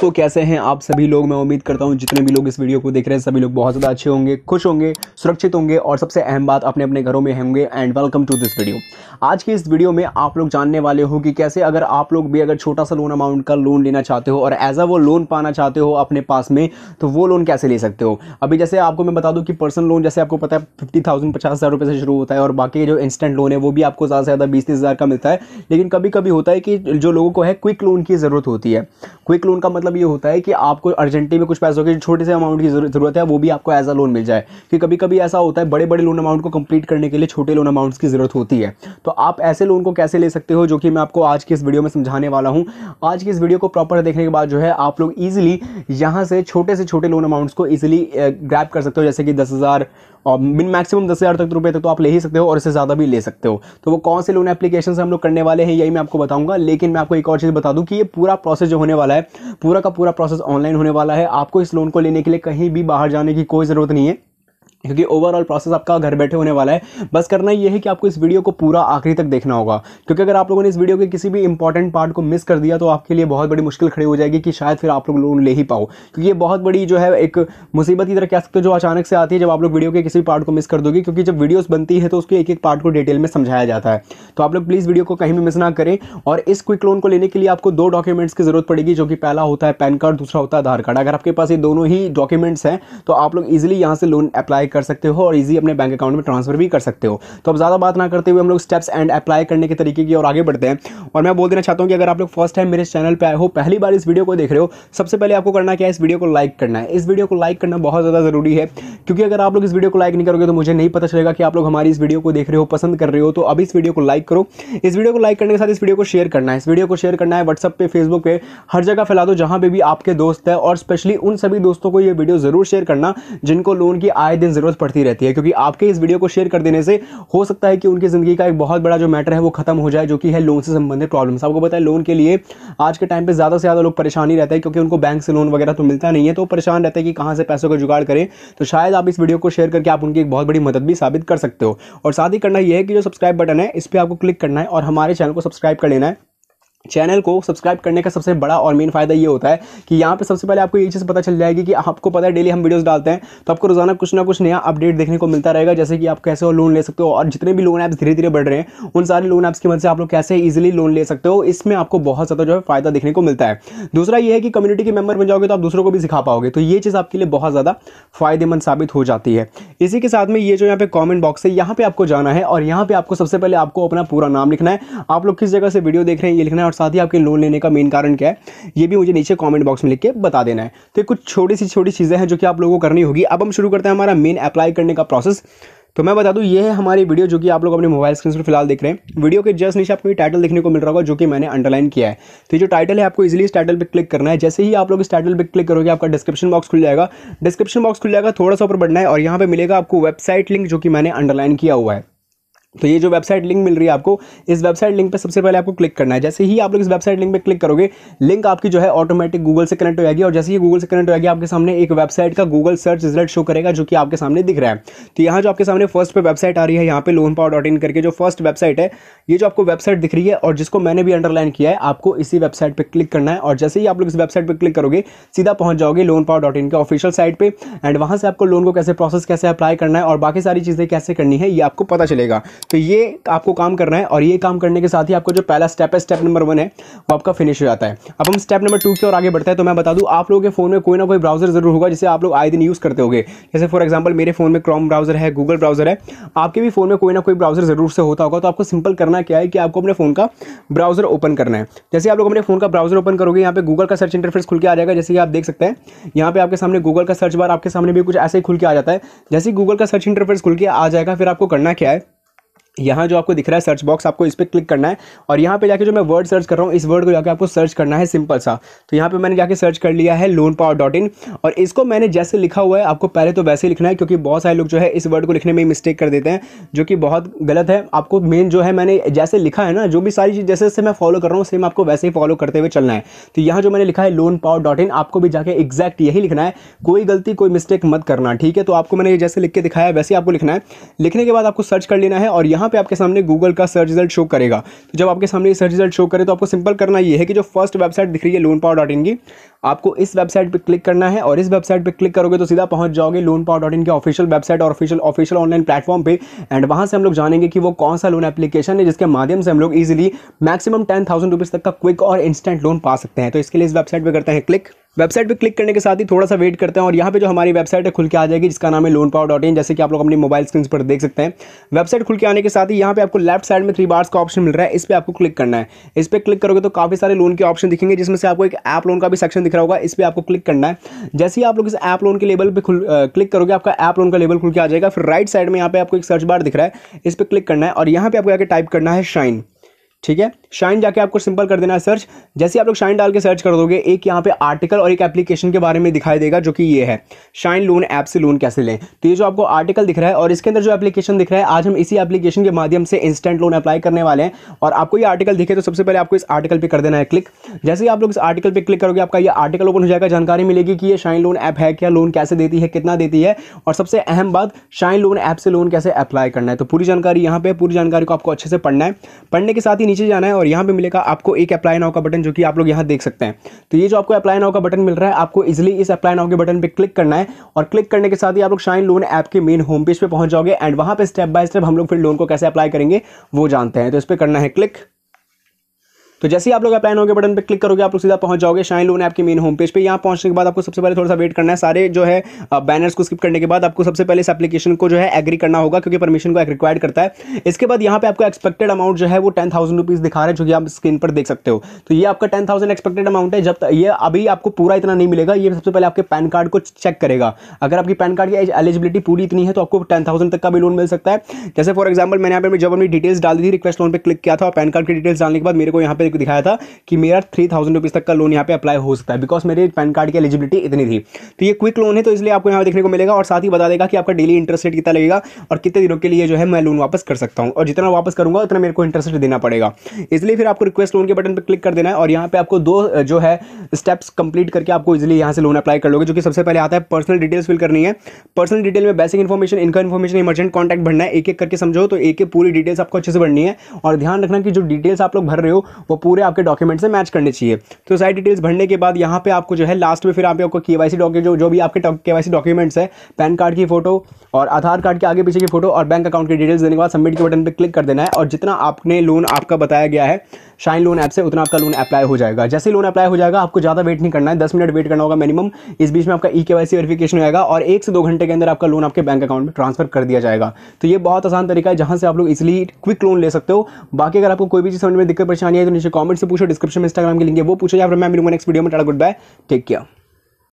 तो कैसे हैं आप सभी लोग मैं उम्मीद करता हूँ जितने भी लोग इस वीडियो को देख रहे हैं सभी लोग बहुत ज़्यादा अच्छे होंगे खुश होंगे सुरक्षित होंगे और सबसे अहम बात अपने अपने घरों में होंगे and welcome to this video आज के इस वीडियो में आप लोग जानने वाले हो कि कैसे अगर आप लोग भी अगर छोटा सा लोन अमाउंट का लोन लेना चाहते हो और एज अ वो लोन पाना चाहते हो अपने पास में तो वो लोन कैसे ले सकते हो अभी जैसे आपको मैं बता दूँ कि पर्सनल लोन जैसे आपको पता है फिफ्टी थाउजेंड पचास हज़ार रुपये से शुरू होता है और बाकी जो इंस्टेंट लोन है वो भी आपको ज़्यादा से ज़्यादा बीस तीस हज़ार का मिलता है लेकिन कभी कभी होता है कि जो लोगों को है क्विक लोन की ज़रूरत होती है क्विक लोन का मतलब मतलब ये होता है कि आपको अर्जेंटली में कुछ पैसों की छोटे से अमाउंट की ज़रूरत है वो भी आपको एज अ लोन मिल जाए कि कभी कभी ऐसा होता है बड़े बड़े लोन अमाउंट को कंप्लीट करने के लिए छोटे लोन अमाउंट्स की ज़रूरत होती है तो आप ऐसे लोन को कैसे ले सकते हो जो कि मैं आपको आज की इस वीडियो में समझाने वाला हूँ आज की इस वीडियो को प्रॉपर देखने के बाद जो है आप लोग ईजिली यहाँ से छोटे से छोटे लोन अमाउंट्स को ईजिली ग्रैप कर सकते हो जैसे कि दस और मिन मैक्सिमम दस हज़ार तक रुपये तक तो आप ले ही सकते हो और इससे ज़्यादा भी ले सकते हो तो वो कौन से लोन एप्लीकेशन से हम लोग करने वाले हैं यही मैं आपको बताऊंगा लेकिन मैं आपको एक और चीज़ बता दूँ कि ये पूरा प्रोसेस जो होने वाला है पूरा का पूरा प्रोसेस ऑनलाइन होने वाला है आपको इस लोन को लेने के लिए कहीं भी बाहर जाने की कोई ज़रूरत नहीं है क्योंकि ओवरऑल प्रोसेस आपका घर बैठे होने वाला है बस करना ये है कि आपको इस वीडियो को पूरा आखिरी तक देखना होगा क्योंकि अगर आप लोगों ने इस वीडियो के किसी भी इंपॉर्टेंट पार्ट को मिस कर दिया तो आपके लिए बहुत बड़ी मुश्किल खड़ी हो जाएगी कि शायद फिर आप लोग लोन ले ही पाओ क्योंकि ये बहुत बड़ी जो है एक मुसीबत की तरह कह सकते हो जो अचानक से आती है जब आप लोग वीडियो के किसी भी पार्ट को मिस कर दोगे क्योंकि जब वीडियोज़ बनती है तो उसके एक एक पार्ट को डिटेल में समझाया जाता है तो आप लोग प्लीज़ वीडियो को कहीं भी मिस ना करें और इस क्विक लोन को लेने के लिए आपको दो डॉक्यूमेंट्स की जरूरत पड़ेगी जो कि पहला होता है पैन कार्ड दूसरा होता है आधार कार्ड अगर आपके पास ये दोनों ही डॉक्यूमेंट्स हैं तो आप लोग ईजिली यहाँ से लोन अप्लाई कर सकते हो और ईजी अपने बैंक अकाउंट में ट्रांसफर भी कर सकते हो तो अब ज़्यादा बात ना करते हुए हम लोग स्टेप्स एंड अप्लाई करने के तरीके की और आगे बढ़ते हैं और मैं बोल देना चाहता हूँ कि अगर आप लोग फर्स्ट टाइम मेरे चैनल पर आए हो पहली बार इस वीडियो को देख रहे हो सबसे पहले आपको करना क्या है इस वीडियो को लाइक करना है इस वीडियो को लाइक करना बहुत ज़्यादा ज़रूरी है क्योंकि अगर आप लोग इस वीडियो को लाइक नहीं करोगे तो मुझे नहीं पता चलेगा कि आप लोग हमारी इस वीडियो को देख रहे हो पसंद कर रहे हो तो अब इस वीडियो को लाइक करो इस वीडियो को लाइक करने के साथ इस वीडियो को शेयर करना है इस वीडियो को शेयर करना है व्हाट्सअप पे फेसबुक पे हर जगह फैला दो जहां पे भी आपके दोस्त है और स्पेशली उन सभी दोस्तों को ये वीडियो ज़रूर शेयर करना जिनको लोन की आए दिन ज़रूरत पड़ती रहती है क्योंकि आपके इस वीडियो को शेयर कर देने से हो सकता है कि उनकी ज़िंदगी का एक बहुत बड़ा जो मैटर है वो खत्म हो जाए जो कि है लोन से संबंधित प्रॉब्लम्स आपको पता है लोन के लिए आज के टाइम पर ज़्यादा से ज़्यादा लोग परेशानी रहते हैं क्योंकि उनको बैंक से लोन वगैरह तो मिलता नहीं है तो परेशान रहते हैं कि कहाँ से पैसों का जुगाड़ करें तो शायद आप इस वीडियो को शेयर करके आप उनकी एक बहुत बड़ी मदद भी साबित कर सकते हो और साथ ही करना यह है कि जो सब्सक्राइब बटन है इस पर आपको क्लिक करना है और हमारे चैनल को सब्सक्राइब कर लेना है चैनल को सब्सक्राइब करने का सबसे बड़ा और मेन फायदा ये होता है कि यहाँ पे सबसे पहले आपको ये चीज़ पता चल जाएगी कि आपको पता है डेली हम वीडियोस डालते हैं तो आपको रोजाना कुछ ना कुछ नया अपडेट देखने को मिलता रहेगा जैसे कि आप कैसे हो लोन ले सकते हो और जितने भी लोन ऐप्स धीरे धीरे बढ़ रहे हैं उन सारे लोन ऐप्स की मदद से आप लोग कैसे ईजिली लोन ले सकते हो इसमें आपको बहुत ज़्यादा जो है फायदा देखने को मिलता है दूसरा ये है कि कम्युनिटी के मेंबर बन जाओगे तो आप दूसरों को भी सिखा पाओगे तो ये चीज़ आपके लिए बहुत ज़्यादा फायदेमंद साबित हो जाती है इसी के साथ में ये जो यहाँ पे कॉमेंट बॉक्स है यहाँ पर आपको जाना है और यहाँ पर आपको सबसे पहले आपको अपना पूरा नाम लिखना है आप लोग किस जगह से वीडियो देख रहे हैं ये लिखना है और साथ ही आपके लोन लेने का मेन कारण क्या है ये भी मुझे नीचे कॉमेंट बॉक्स में लिख के बता देना है तो कुछ छोटी सी छोटी चीज़ें हैं जो कि आप लोगों को करनी होगी अब हम शुरू करते हैं हमारा मेन अप्लाई करने का प्रोसेस तो मैं बता दूं ये है हमारी वीडियो जो कि आप लोग अपने मोबाइल स्क्रीन पर फिलहाल देख रहे हैं वीडियो के जस्ट नीचे आपको ये टाइटल देखने को मिल रहा होगा जो कि मैंने अंडरलाइन किया है तो ये जो टाइटल है आपको इजीली इस टाइटल पर क्लिक करना है जैसे ही आप लोग इस टाइटल पर क्लिक करोगे आपका डिस्क्रिप्शन बॉक्स खुल जाएगा डिस्क्रिप्शन बॉक्स खुल जाएगा थोड़ा सा ऊपर बढ़ना है और यहाँ पर मिलेगा आपको वेबसाइट लिंक जो कि मैंने अंडरलाइन किया हुआ है तो ये जो वेबसाइट लिंक मिल रही है आपको इस वेबसाइट लिंक पे सबसे पहले आपको क्लिक करना है जैसे ही आप लोग इस वेबसाइट लिंक पे क्लिक करोगे लिंक आपकी जो है ऑटोमेटिक गूगल से कनेक्ट हो जाएगी और जैसे ही गूगल से कनेक्ट हो जाएगी आपके सामने एक वेबसाइट का गूगल सर्च रिजल्ट शो करेगा जो कि आपके सामने दिख रहा है तो यहाँ जो आपके सामने फर्स्ट पे वेबसाइट आ रही है यहाँ पे लोन पावर डॉट इन करके जो फर्स्ट वेबसाइट है ये जो आपको वेबसाइट दिख रही है और जिसको मैंने भी अंडरलाइन किया है आपको इसी वेबसाइट पर क्लिक करना है और जैसे ही आप लोग इस वेबसाइट पर क्लिक करोगे सीधा पहुंच जाओगे लोन पावर डॉट इन के ऑफिशियल साइट पर एंड वहाँ से आपको लोन को कैसे प्रोसेस कैसे अप्लाई करना है और बाकी सारी चीज़ें कैसे करनी है ये आपको पता चलेगा तो ये आपको काम करना है और ये काम करने के साथ ही आपको जो पहला स्टेप है स्टेप नंबर वन है वो आपका फिनिश हो जाता है अब हम स्टेप नंबर टू की ओर आगे बढ़ते हैं तो मैं बता दूँ आप लोगों के फ़ोन में कोई ना कोई ब्राउज़र जरूर होगा जिसे आप लोग आए दिन यूज़ करते होगे जैसे फॉर एग्जाम्पल मेरे फ़ोन में क्रॉम ब्राउज़र है गूगल ब्राउज़र है आपके भी फ़ोन में कोई ना कोई ब्राउज़र ज़रूर से होता होगा तो आपको सिंपल करना क्या है कि आपको अपने फ़ोन का ब्राउज़र ओपन करना है जैसे आप लोग अपने फ़ोन का ब्राउज़र ओपन करोगे यहाँ पे गूगल का सर्च इंटरफेस खुल के आ जाएगा जैसे कि आप देख सकते हैं यहाँ पे आपके सामने गूगल का सर्च बार आपके सामने भी कुछ ऐसे ही खुल के आ जाता है जैसे गूगल का सर्च इंटरफेस खुल के आ जाएगा फिर आपको करना क्या है यहाँ जो आपको दिख रहा है सर्च बॉक्स आपको इस पर क्लिक करना है और यहाँ पे जाके जो मैं वर्ड सर्च कर रहा हूँ इस वर्ड को जाके आपको सर्च करना है सिंपल सा तो यहाँ पे मैंने जाके सर्च कर लिया है लोन पावर डॉट इन और इसको मैंने जैसे लिखा हुआ है आपको पहले तो वैसे ही लिखना है क्योंकि बहुत सारे लोग जो है इस वर्ड को लिखने में मिस्टेक कर देते हैं जो कि बहुत गलत है आपको मेन जो है मैंने जैसे लिखा है ना जो भी सारी चीज़ जैसे जैसे मैं फॉलो कर रहा हूँ सेम आपको वैसे ही फॉलो करते हुए चलना है तो यहाँ जो मैंने लिखा है लोन पावर डॉट इन आपको भी जाके एग्जैक्ट यही लिखना है कोई गलती कोई मिस्टेक मत करना ठीक है तो आपको मैंने जैसे लिख के दिखाया है वैसे आपको लिखना है लिखने के बाद आपको सर्च कर लेना है और यहाँ यहाँ पे आपके सामने गूगल का सर्च रिजल्ट शो करेगा तो जब आपके सामने सर्च रिजल्ट शो करे तो आपको सिंपल करना ये है कि जो फर्स्ट वेबसाइट दिख रही है लोन पावर डॉट इन की आपको इस वेबसाइट पे क्लिक करना है और इस वेबसाइट पे क्लिक करोगे तो सीधा पहुंच जाओगे लोन पावर डॉट इन के ऑफिशियल वेबसाइट और ऑफिशियल ऑफिशियल ऑनलाइन प्लेटफॉर्म पे एंड वहाँ से हम लोग जानेंगे कि वो कौन सा लोन एप्लीकेशन है जिसके माध्यम से हम लोग इजिली मैक्सिमम टेन थाउजेंड तक का क्विक और इंस्टेंट लोन पा सकते हैं तो इसके लिए इस वेबसाइट पर करते हैं क्लिक वेबसाइट पर क्लिक करने के साथ ही थोड़ा सा वेट करते हैं और यहाँ पे जो हमारी वेबसाइट है खुल के आ जाएगी जिसका नाम है लोन पावर डॉट इन जैसे कि आप लोग अपनी मोबाइल स्क्रीन पर देख सकते हैं वेबसाइट खुल के आने के साथ ही यहाँ पे आपको लेफ्ट साइड में थ्री बार्स का ऑप्शन मिल रहा है इस पर आपको क्लिक करना है इस पर क्लिक करोगे तो काफ़ी सारे लोन के ऑप्शन दिखेंगे जिसमें से आपको एक ऐप लोन का भी सेक्शन दिख रहा होगा इस पर आपको क्लिक करना है जैसे ही आप लोग इस ऐप लोन के लेबल पर क्लिक करोगे आपका ऐप लोन का लेबल खुल के आ जाएगा फिर राइट साइड में यहाँ पे आपको एक सर्च बार दिख रहा है इस पर क्लिक करना है और यहाँ पे आपको आगे टाइप करना है शाइन ठीक है शाइन जाके आपको सिंपल कर देना है सर्च जैसे आप लोग शाइन डाल के सर्च कर दोगे एक यहाँ पे आर्टिकल और एक एप्लीकेशन के बारे में दिखाई देगा जो कि ये है शाइन लोन ऐप से लोन कैसे लें तो ये जो आपको आर्टिकल दिख रहा है और इसके अंदर जो एप्लीकेशन दिख रहा है आज हम इसी एप्लीकेशन के माध्यम से इंस्टेंट लोन अप्लाई करने वाले हैं और आपको ये आर्टिकल दिखे तो सबसे पहले आपको इस आर्टिकल पर कर देना है क्लिक जैसे ही आप लोग इस आर्टिकल पर क्लिक करोगे आपका ये आर्टिकल ओपन हो जाएगा जानकारी मिलेगी कि ये शाइन लोन ऐप है क्या लोन कैसे देती है कितना देती है और सबसे अहम बात शाइन लोन ऐप से लोन कैसे अप्लाई करना है तो पूरी जानकारी यहाँ पर पूरी जानकारी को आपको अच्छे से पढ़ना है पढ़ने के साथ ही नीचे जाना है और यहाँ पे मिलेगा आपको एक अप्लाई नाउ का बटन जो कि आप लोग यहाँ देख सकते हैं तो ये जो आपको अप्लाई नाउ का बटन मिल रहा है आपको इजिली इस अप्लाई नाउ के बटन पर क्लिक करना है और क्लिक करने के साथ ही आप लोग शाइन लोन ऐप के मेन होम पेज पर पहुंच जाओगे एंड वहाँ पर स्टेप बाय स्टेप हम लोग फिर लोन को कैसे अप्लाई करेंगे वो जानते हैं तो इस पर करना है क्लिक तो जैसे ही आप लोग अप्लाई होंगे बटन पर क्लिक करोगे आप लोग सीधा पहुंच जाओगे शाइन लोन ऐप की मेन होम पेज पे यहाँ पहुंचने के बाद आपको सबसे पहले थोड़ा सा वेट करना है सारे जो है बैनर्स को स्किप करने के बाद आपको सबसे पहले इस एप्लीकेशन को जो है एग्री करना होगा क्योंकि परमिशन को रिक्वायर करता है इसके बाद यहाँ पे आपको एक्सपेक्टेड अमाउंट जो है वो टेन थाउजेंड रुपीज़ दिखा रहा है जो कि आप स्क्रीन पर देख सकते हो तो ये आपका टेन थाउजेंड एक्सपेक्टेड अमाउंट है जब ये अभी आपको पूरा इतना नहीं मिलेगा ये सबसे पहले आपके पैन कार्ड को चेक करेगा अगर आपकी पैन कार्ड की एलिजिबिलिटी पूरी इतनी है तो आपको टेन थाउजेंड तक का भी लोन मिल सकता है जैसे फॉर एग्जाम्पल मैंने यहाँ पर जब अपनी डिटेल्स डाल दी थी रिक्वेस्ट लोन पर क्लिक किया था और पैन कार्ड की डिटेल्स डालने के बाद मेरे को यहाँ पर तरीके को दिखाया था कि मेरा थ्री थाउजेंड रुपीज़ तक का लोन यहाँ पे अप्लाई हो सकता है बिकॉज मेरे पैन कार्ड की एलिजिबिलिटी इतनी थी तो ये क्विक लोन है तो इसलिए आपको यहाँ देखने को मिलेगा और साथ ही बता देगा कि आपका डेली इंटरेस्ट रेट कितना लगेगा और कितने दिनों के लिए जो है मैं लोन वापस कर सकता हूँ और जितना वापस करूँगा उतना मेरे को इंटरेस्ट रेट देना पड़ेगा इसलिए फिर आपको रिक्वेस्ट लोन के बटन पर क्लिक कर देना है और यहाँ पर आपको दो जो है स्टेप्स कंप्लीट करके आपको इजिली यहाँ से लोन अप्लाई कर लोगे जो कि सबसे पहले आता है पर्सनल डिटेल्स फिल करनी है पर्सनल डिटेल में बेसिक इन्फॉर्मेशन इनका इन्फॉर्मेशन इमर्जेंट कॉन्टैक्ट भरना है एक एक करके समझो तो एक एक पूरी डिटेल्स आपको अच्छे से भरनी है और ध्यान रखना कि जो डिटेल्स आप लोग भर रहे हो वो पूरे आपके डॉक्यूमेंट से मैच करने चाहिए तो सारी डिटेल्स भरने के बाद यहाँ पे आपको जो है लास्ट में फिर आप आपको के वाई डॉक्यूमेंट जो जो भी आपके के वाई डॉक्यूमेंट्स है पैन कार्ड की फोटो और आधार कार्ड के आगे पीछे की फोटो और बैंक अकाउंट की डिटेल्स देने के बाद सबमिट के बटन पर क्लिक कर देना है और जितना आपने लोन आपका बताया गया है शाइन लोन ऐप से उतना आपका लोन अप्लाई हो जाएगा जैसे लोन अप्लाई हो जाएगा आपको ज़्यादा वेट नहीं करना है दस मिनट वेट करना होगा मिनिमम इस बीच में आपका ई के वाई सी वेरिफिकेशन होगा और एक से दो घंटे के अंदर आपका लोन आपके बैंक अकाउंट में ट्रांसफर कर दिया जाएगा तो ये बहुत आसान तरीका है जहाँ से आप लोग इजिली क्विक लोन ले सकते हो बाकी अगर आपको कोई भी चीज़ समझ में दिक्कत परेशानी है तो मुझे कमेंट से पूछो डिस्क्रिप्शन में इंस्टाग्राम के लिंक है वो पूछो या फिर मैं मिलूंगा नेक्स्ट वीडियो में tata goodbye take care